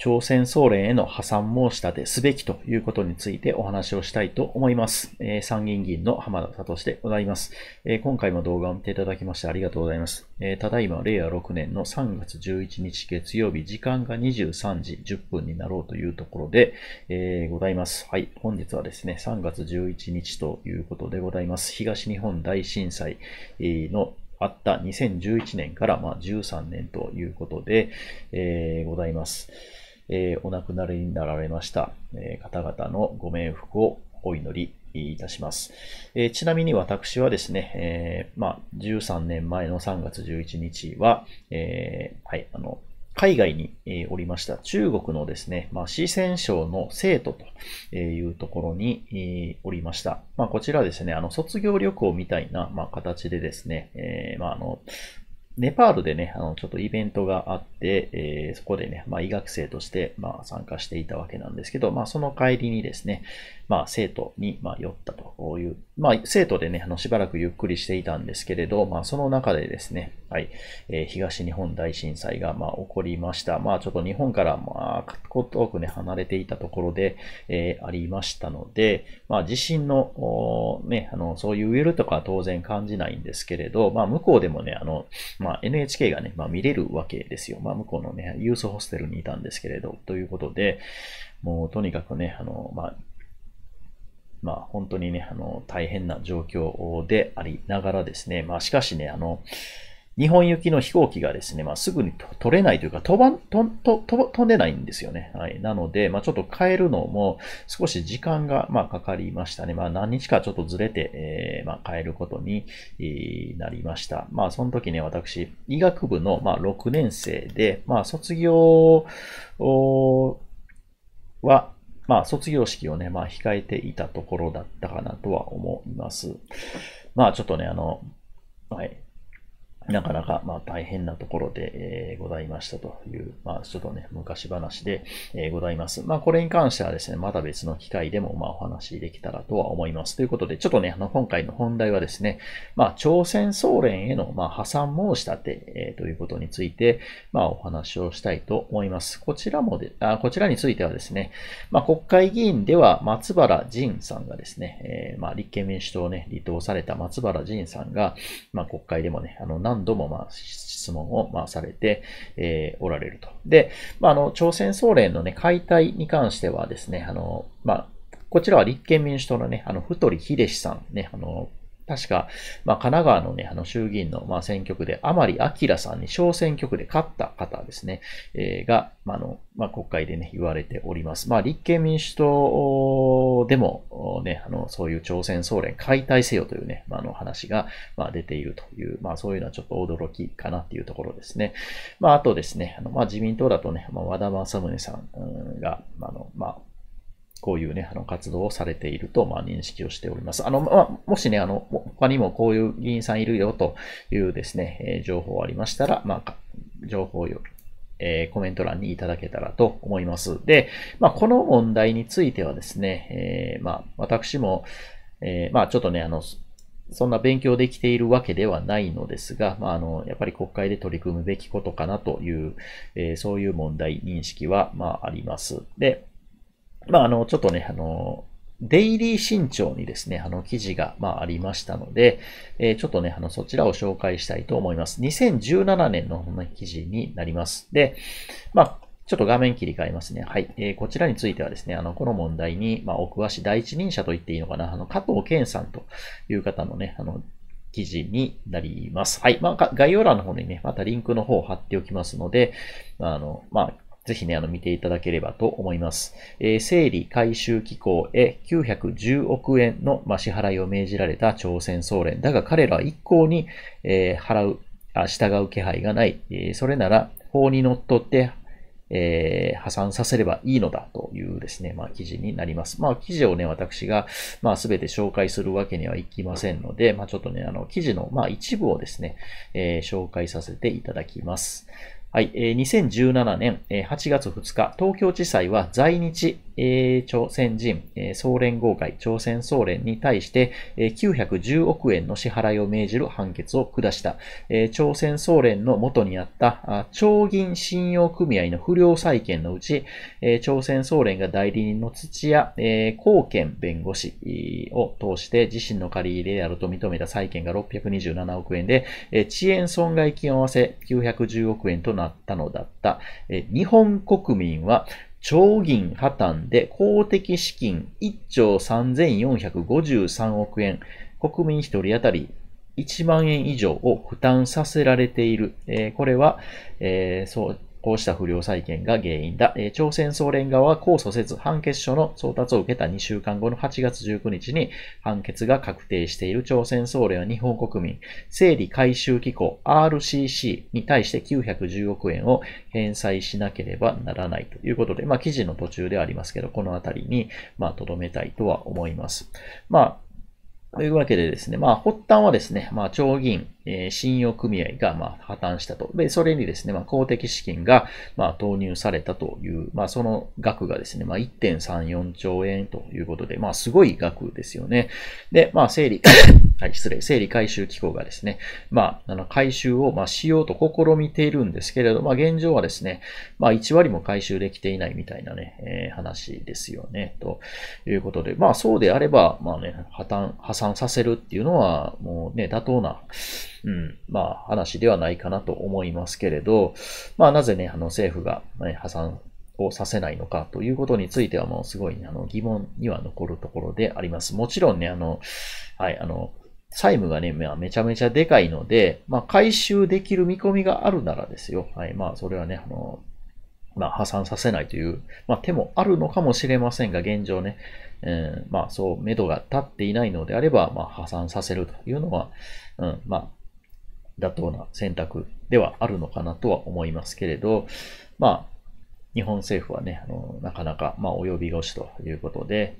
朝鮮総連への破産申し立てすべきということについてお話をしたいと思います。えー、参議院議員の浜田聡でございます、えー、今回も動画を見ていただきましてありがとうございます。えー、ただいま令和6年の3月11日月曜日、時間が23時10分になろうというところで、えございます。はい、本日はですね、3月11日ということでございます。東日本大震災のあった2011年からま13年ということで、えございます。えー、お亡くなりになられました、えー、方々のご冥福をお祈りいたします。えー、ちなみに私はですね、えー、まあ、13年前の3月11日は、えー、はい、あの、海外に、えおりました。中国のですね、まあ、四川省の生徒というところに、えおりました。まあ、こちらですね、あの、卒業旅行みたいな、まあ、形でですね、えまあ、あの、ネパールでね、あの、ちょっとイベントがあって、えー、そこでね、まあ、医学生として、まあ、参加していたわけなんですけど、まあ、その帰りにですね、まあ、生徒に、ま寄ったという、まあ、生徒でね、あの、しばらくゆっくりしていたんですけれど、まあ、その中でですね、はい、えー、東日本大震災が、ま起こりました。まあ、ちょっと日本から、まあ、こ遠くね、離れていたところで、えー、ありましたので、まあ、地震の、ね、あの、そういう揺れとかは当然感じないんですけれど、まあ、向こうでもね、あの、まあ、NHK がね、まあ、見れるわけですよ。まあ、向こうのね、ユースホステルにいたんですけれど、ということで、もうとにかくね、あの、まあ、まあ本当にね、あの、大変な状況でありながらですね、まあしかしね、あの、日本行きの飛行機がですね、まあ、すぐに取れないというか、飛ばん、とと飛んでないんですよね。はい。なので、まあ、ちょっと変えるのも少し時間が、まあ、かかりましたね。まあ、何日かちょっとずれて、えー、まあ、変えることに、なりました。まあ、その時ね、私、医学部の、まあ、6年生で、まあ、卒業は、まあ、卒業式をね、まあ、控えていたところだったかなとは思います。まあ、ちょっとね、あの、はい、なかなか、まあ、大変なところで、えー、ございましたという、まあ、ちょっとね、昔話で、えー、ございます。まあ、これに関してはですね、また別の機会でも、まあ、お話できたらとは思います。ということで、ちょっとね、あの、今回の本題はですね、まあ、朝鮮総連への、まあ、破産申し立て、えー、ということについて、まあ、お話をしたいと思います。こちらもで、あこちらについてはですね、まあ、国会議員では、松原仁さんがですね、えー、まあ、立憲民主党をね、離党された松原仁さんが、まあ、国会でもね、あの、何度も、まあ、質問を、まあ、されて、えー、おられると。で、まあ、あの、朝鮮総連のね、解体に関してはですね、あの、まあ、こちらは立憲民主党のね、あの、太り秀さんね、あの、確か、まあ、神奈川のね、あの、衆議院の、まあ、選挙区で、甘利明さんに小選挙区で勝った方ですね、えー、が、まあ、あの、まあ、国会でね、言われております。まあ、立憲民主党でも、ね、あの、そういう朝鮮総連解体せよというね、まあ、あの話が、まあ、出ているという、まあ、そういうのはちょっと驚きかなっていうところですね。まあ、あとですね、あの、まあ、自民党だとね、まあ、和田正宗さんが、あの、まこういうね、あの、活動をされていると、まあ、認識をしております。あの、まあ、もしね、あの、他にもこういう議員さんいるよというですね、え情報ありましたら、まあ、情報を、えー、コメント欄にいただけたらと思います。で、まあ、この問題についてはですね、えー、まあ、私も、えー、まあ、ちょっとね、あの、そんな勉強できているわけではないのですが、まあ、あの、やっぱり国会で取り組むべきことかなという、えー、そういう問題認識は、まあ、あります。で、まあ、あの、ちょっとね、あの、デイリー新潮にですね、あの記事が、まあ、ありましたので、えー、ちょっとね、あの、そちらを紹介したいと思います。2017年の、記事になります。で、まあ、ちょっと画面切り替えますね。はい。えー、こちらについてはですね、あの、この問題に、まあ、お詳しい第一人者と言っていいのかな、あの、加藤健さんという方のね、あの、記事になります。はい。まあ、概要欄の方にね、またリンクの方を貼っておきますので、あの、まあ、ぜひね、あの、見ていただければと思います。えー、整理回収機構へ910億円の、まあ、支払いを命じられた朝鮮総連。だが彼らは一向に、えー、払う、あ従う気配がない。えそれなら、法にのっとって、えー、破産させればいいのだというですね、まあ記事になります。まあ記事をね、私が、まあすべて紹介するわけにはいきませんので、まあちょっとね、あの記事の、まあ一部をですね、えー、紹介させていただきます。はい、2017年8月2日、東京地裁は在日え朝鮮人、総連合会、朝鮮総連に対して、910億円の支払いを命じる判決を下した。朝鮮総連の元にあった朝長銀信用組合の不良債権のうち、朝鮮総連が代理人の土屋、えー、弁護士を通して自身の借り入れであると認めた債権が627億円で、遅延損害金を合わせ910億円となったのだった。日本国民は超銀破綻で公的資金1兆3453億円、国民1人当たり1万円以上を負担させられている。えー、これは、えー、そう、こうした不良債権が原因だ。え朝鮮総連側は控訴せず、判決書の送達を受けた2週間後の8月19日に、判決が確定している朝鮮総連は日本国民、整理回収機構 RCC に対して910億円を返済しなければならないということで、まあ、記事の途中ではありますけど、このあたりに、まあ、どめたいとは思います。まあ、というわけでですね、まあ、発端はですね、まあ、町銀、えー、信用組合が、まあ、破綻したと。で、それにですね、まあ、公的資金が、まあ、投入されたという、まあ、その額がですね、まあ、1.34兆円ということで、まあ、すごい額ですよね。で、まあ、整理はい、失礼。整理回収機構がですね、まあ、あの回収をましようと試みているんですけれど、まあ、現状はですね、まあ、1割も回収できていないみたいなね、えー、話ですよね、ということで、まあ、そうであれば、まあね、破綻、破産させるっていうのは、もうね、妥当な、うん、まあ、話ではないかなと思いますけれど、まあ、なぜね、あの、政府が、ね、破産、をさせないのかということについてはもうすごい、ね、あの疑問には残るところであります。もちろんね、あの、はい、あの、債務がね、めちゃめちゃでかいので、まあ、回収できる見込みがあるならですよ。はい。まあ、それはね、あの、まあ、破産させないという、まあ、手もあるのかもしれませんが、現状ね、うん、まあ、そう、目処が立っていないのであれば、まあ、破産させるというのは、うん、まあ、妥当な選択ではあるのかなとは思いますけれど、まあ、日本政府はね、あのなかなか、まあ、及び腰ということで、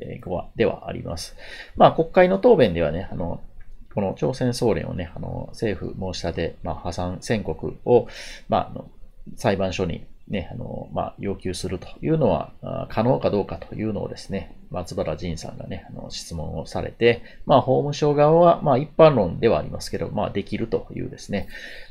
えー、ではあります。まあ、国会の答弁ではね、あの、この朝鮮総連をね、あの、政府申し立て、まあ、破産宣告を、まあ、の裁判所にね、あの、まあ、要求するというのは、可能かどうかというのをですね、松原仁さんがね、あの、質問をされて、まあ、法務省側は、まあ、一般論ではありますけど、まあ、できるというですね、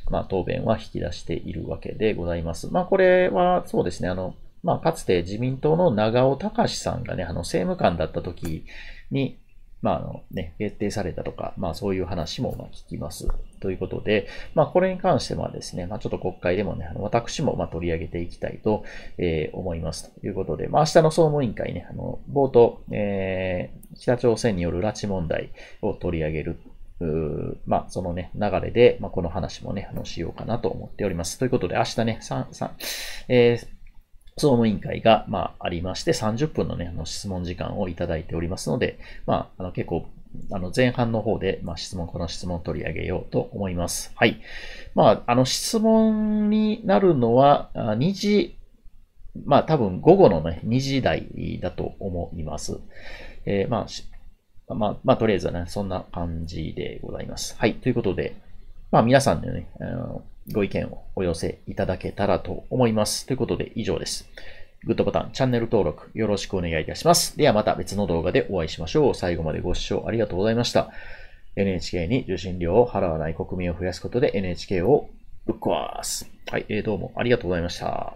まあ、答弁は引き出しているわけでございます。まあ、これは、そうですね、あの、まあ、かつて自民党の長尾隆さんがね、あの、政務官だった時に、まあ、あのね、決定されたとか、まあ、そういう話もま聞きます。ということで、まあ、これに関してはですね、まあ、ちょっと国会でもね、あの私もま取り上げていきたいと、え思いますということで、まあ、明日の総務委員会ね、あの、冒頭、えー、北朝鮮による拉致問題を取り上げるうまあ、そのね、流れで、まあ、この話もね、あの、しようかなと思っております。ということで、明日ね、3、3、えー総務委員会が、まあ、ありまして、30分のね、あの、質問時間をいただいておりますので、まあ、あの、結構、あの、前半の方で、まあ、質問、この質問を取り上げようと思います。はい。まあ、あの、質問になるのは、2時、まあ、多分午後のね、2時台だと思います。えー、まあ、まあ、まあ、とりあえずね、そんな感じでございます。はい。ということで、まあ、皆さんのね、あのご意見をお寄せいただけたらと思います。ということで以上です。グッドボタン、チャンネル登録よろしくお願いいたします。ではまた別の動画でお会いしましょう。最後までご視聴ありがとうございました。NHK に受信料を払わない国民を増やすことで NHK をぶっ壊す。はい、えー、どうもありがとうございました。